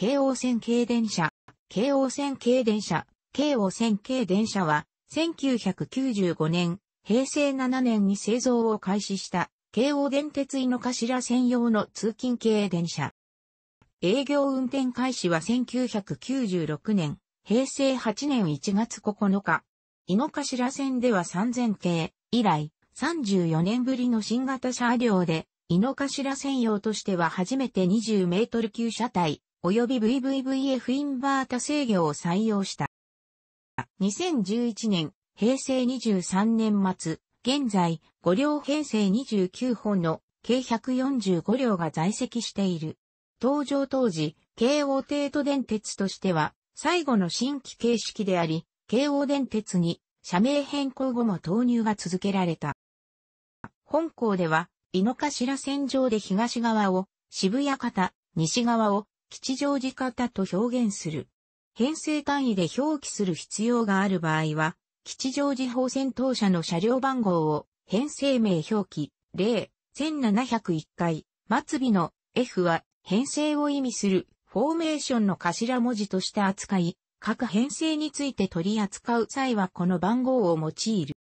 京王線軽電車、京王線軽電車、京王線軽電車は、1995年、平成7年に製造を開始した、京王電鉄井の頭専用の通勤軽電車。営業運転開始は1996年、平成8年1月9日。井の頭線では3000系以来、34年ぶりの新型車両で、井の頭専用としては初めて20メートル級車体、及び VVVF インバータ制御を採用した。2011年、平成23年末、現在、5両編成29本の計145両が在籍している。登場当時、京王帝都電鉄としては、最後の新規形式であり、京王電鉄に社名変更後も投入が続けられた。本校では、井の頭線上で東側を、渋谷方、西側を、吉祥寺型と表現する。編成単位で表記する必要がある場合は、吉祥寺方線当社の車両番号を編成名表記、例、1701回、末尾の F は編成を意味するフォーメーションの頭文字として扱い、各編成について取り扱う際はこの番号を用いる。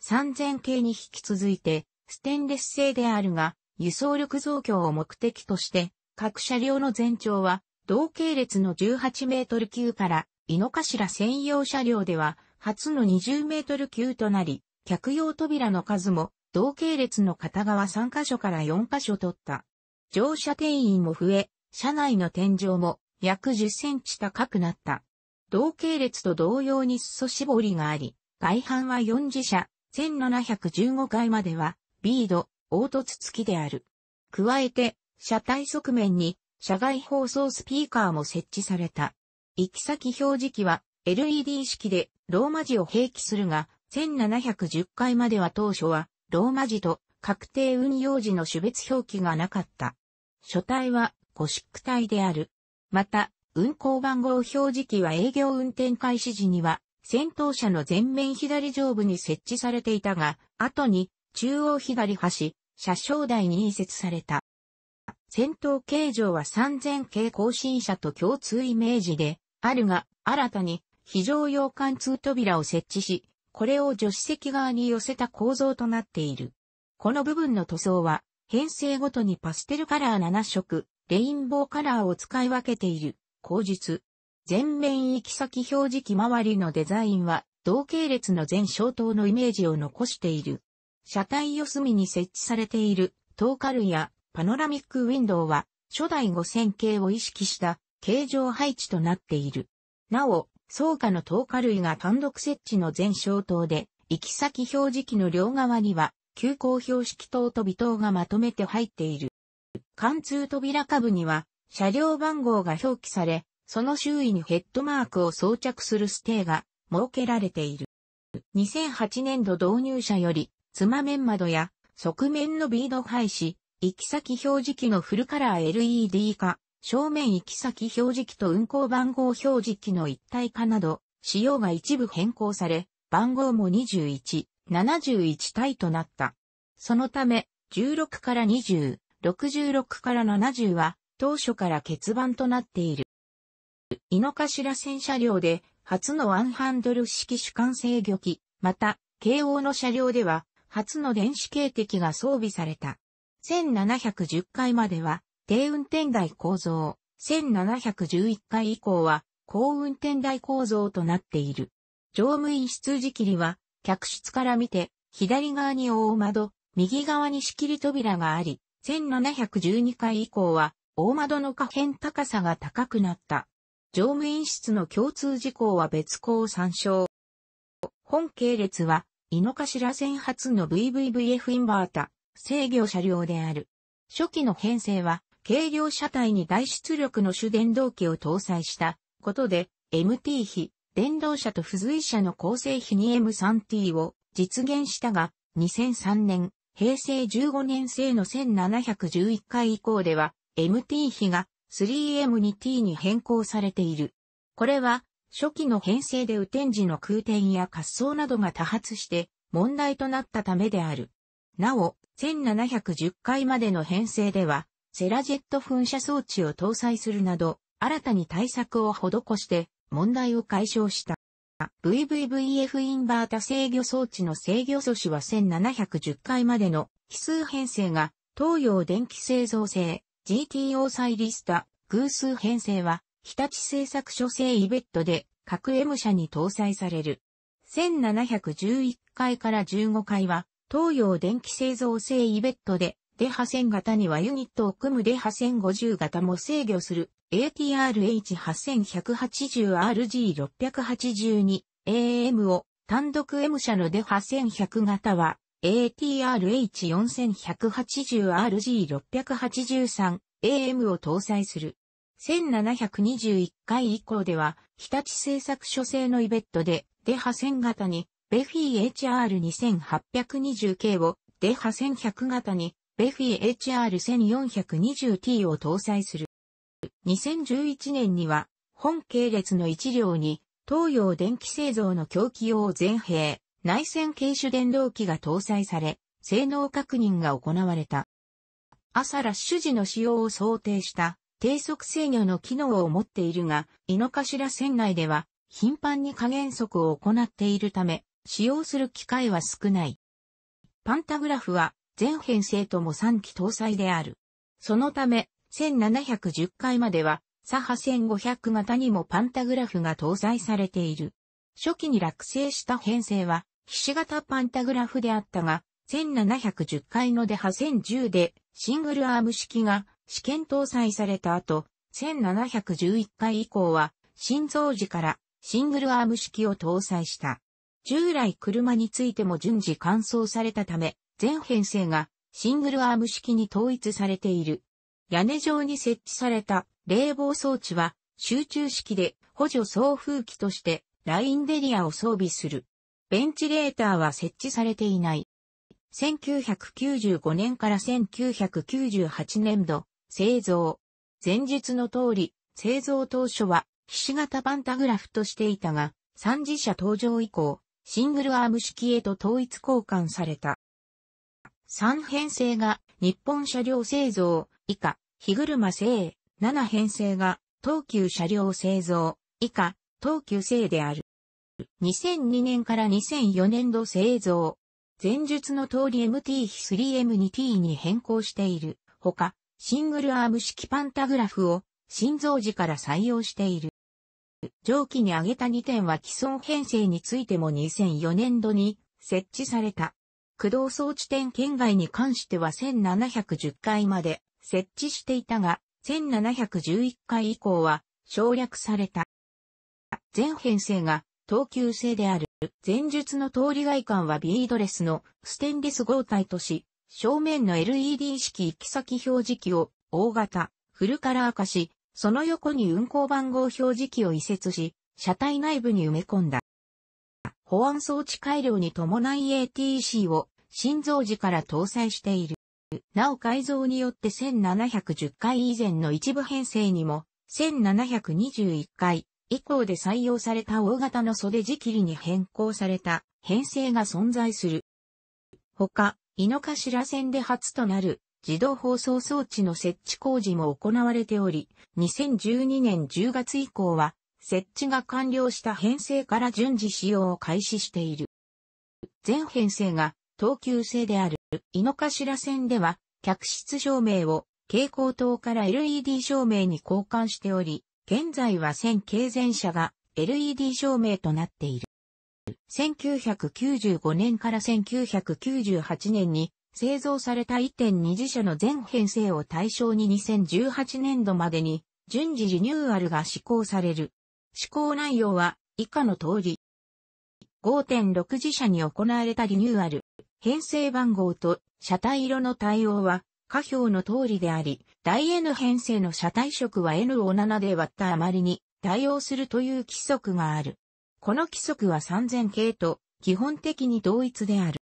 3000系に引き続いて、ステンレス製であるが、輸送力増強を目的として、各車両の全長は、同系列の18メートル級から、井の頭専用車両では、初の20メートル級となり、客用扉の数も、同系列の片側3カ所から4カ所取った。乗車定員も増え、車内の天井も約10センチ高くなった。同系列と同様に裾絞りがあり、外半は4次車、1715階までは、ビード、凹凸付きである。加えて、車体側面に車外放送スピーカーも設置された。行き先表示器は LED 式でローマ字を併記するが、1710回までは当初はローマ字と確定運用時の種別表記がなかった。書体はゴシック体である。また、運行番号表示器は営業運転開始時には、先頭車の前面左上部に設置されていたが、後に中央左端、車掌台に移設された。戦闘形状は3000系更新車と共通イメージで、あるが、新たに非常用貫通扉を設置し、これを助手席側に寄せた構造となっている。この部分の塗装は、編成ごとにパステルカラー7色、レインボーカラーを使い分けている、口述。前面行き先表示機周りのデザインは、同系列の全消灯のイメージを残している。車体四隅に設置されている、灯火類やパノラミックウィンドウは初代5000系を意識した形状配置となっている。なお、草加の透過類が単独設置の全消灯で、行き先表示器の両側には、急行標識灯と微灯がまとめて入っている。貫通扉下部には、車両番号が表記され、その周囲にヘッドマークを装着するステーが設けられている。2008年度導入者より、つま面窓や側面のビード廃止、行き先表示器のフルカラー LED 化、正面行き先表示器と運行番号表示器の一体化など、仕様が一部変更され、番号も21、71体となった。そのため、16から20、66から70は、当初から欠番となっている。井の頭線車両で、初のワンハンドル式主管制御機、また、慶応の車両では、初の電子警笛が装備された。1710回までは低運転台構造、1711回以降は高運転台構造となっている。乗務員室時切りは客室から見て左側に大窓、右側に仕切り扉があり、1712回以降は大窓の可変高さが高くなった。乗務員室の共通事項は別項を参照。本系列は、井の頭線発の VVVF インバータ、制御車両である。初期の編成は、軽量車体に大出力の主電動機を搭載したことで、MT 比、電動車と付随車の構成比に M3T を実現したが、2003年、平成15年製の1711回以降では、MT 比が 3M2T に変更されている。これは、初期の編成で雨天時の空転や滑走などが多発して問題となったためである。なお、1710回までの編成では、セラジェット噴射装置を搭載するなど、新たに対策を施して問題を解消した。VVVF インバータ制御装置の制御素子は1710回までの奇数編成が東洋電気製造製 GTO サイリスタ偶数編成は日立製作所製イベットで各 M 社に搭載される。1711回から15回は東洋電気製造製イベットで、デハ1000型にはユニットを組むデハ1050型も制御する ATRH8180RG682 AM を単独 M 社のデハ1100型は ATRH4180RG683 AM を搭載する。1721回以降では、日立製作所製のイベットで、デハ1000型にベフィー HR2820K をデハ1100型にベフィー HR1420T を搭載する。2011年には本系列の1両に東洋電気製造の狂気用全兵内線軽種電動機が搭載され、性能確認が行われた。朝ラッシュ時の使用を想定した低速制御の機能を持っているが、井の頭線内では頻繁に加減速を行っているため、使用する機会は少ない。パンタグラフは全編成とも3機搭載である。そのため、1710回までは、左派1500型にもパンタグラフが搭載されている。初期に落成した編成は、菱形パンタグラフであったが、1710回ので派1010で、シングルアーム式が試験搭載された後、1711回以降は、心臓時からシングルアーム式を搭載した。従来車についても順次完走されたため、全編成がシングルアーム式に統一されている。屋根上に設置された冷房装置は集中式で補助送風機としてラインデリアを装備する。ベンチレーターは設置されていない。1995年から1998年度、製造。前述の通り、製造当初は、菱形パンタグラフとしていたが、三次車登場以降、シングルアーム式へと統一交換された。3編成が日本車両製造以下、日車製、7編成が東急車両製造以下、東急製である。2002年から2004年度製造。前述の通り MT 3M2T に変更している。ほか、シングルアーム式パンタグラフを心臓時から採用している。上記に挙げた2点は既存編成についても2004年度に設置された。駆動装置点圏外に関しては1710回まで設置していたが、1711回以降は省略された。全編成が等級制である。前述の通り外観はビードレスのステンレス合体とし、正面の LED 式行き先表示器を大型、フルカラー化し、その横に運行番号表示器を移設し、車体内部に埋め込んだ。保安装置改良に伴い ATC を心臓時から搭載している。なお改造によって1710回以前の一部編成にも、1721回以降で採用された大型の袖仕切りに変更された編成が存在する。他、井の頭線で初となる自動放送装置の設置工事も行われており、2012年10月以降は、設置が完了した編成から順次使用を開始している。全編成が東急製である井の頭線では、客室照明を蛍光灯から LED 照明に交換しており、現在は線形全車が LED 照明となっている。1995年から1998年に製造された1.2次車の全編成を対象に2018年度までに順次リニューアルが施行される。施行内容は以下の通り。5.6次社に行われたリニューアル、編成番号と車体色の対応は下表の通りであり、大 N 編成の車体色は N を7で割った余りに対応するという規則がある。この規則は3000系と基本的に同一である。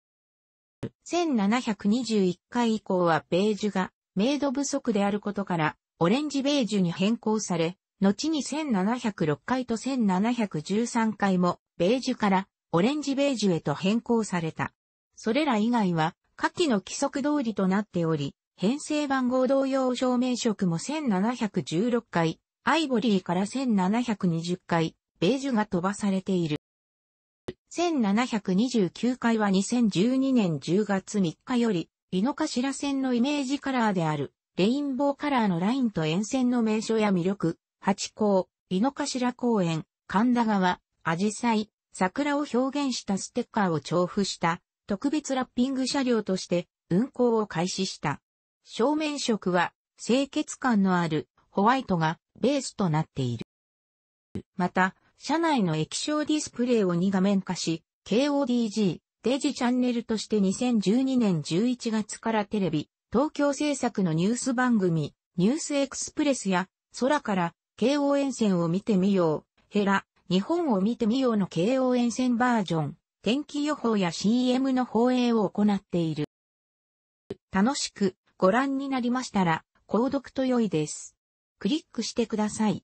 1721回以降はベージュがメイド不足であることから、オレンジベージュに変更され、後に1706回と1713回も、ベージュからオレンジベージュへと変更された。それら以外は、下記の規則通りとなっており、編成番号同様証明色も1716回、アイボリーから1720回、ベージュが飛ばされている。1729回は2012年10月3日より、井の頭線のイメージカラーである、レインボーカラーのラインと沿線の名所や魅力、八甲、井の頭公園、神田川、紫陽花桜を表現したステッカーを調布した特別ラッピング車両として運行を開始した。正面色は清潔感のあるホワイトがベースとなっている。また、社内の液晶ディスプレイを2画面化し、KODG、デジチャンネルとして2012年11月からテレビ、東京制作のニュース番組、ニュースエクスプレスや、空から、京王沿線を見てみよう、ヘラ、日本を見てみようの京王沿線バージョン、天気予報や CM の放映を行っている。楽しくご覧になりましたら、購読と良いです。クリックしてください。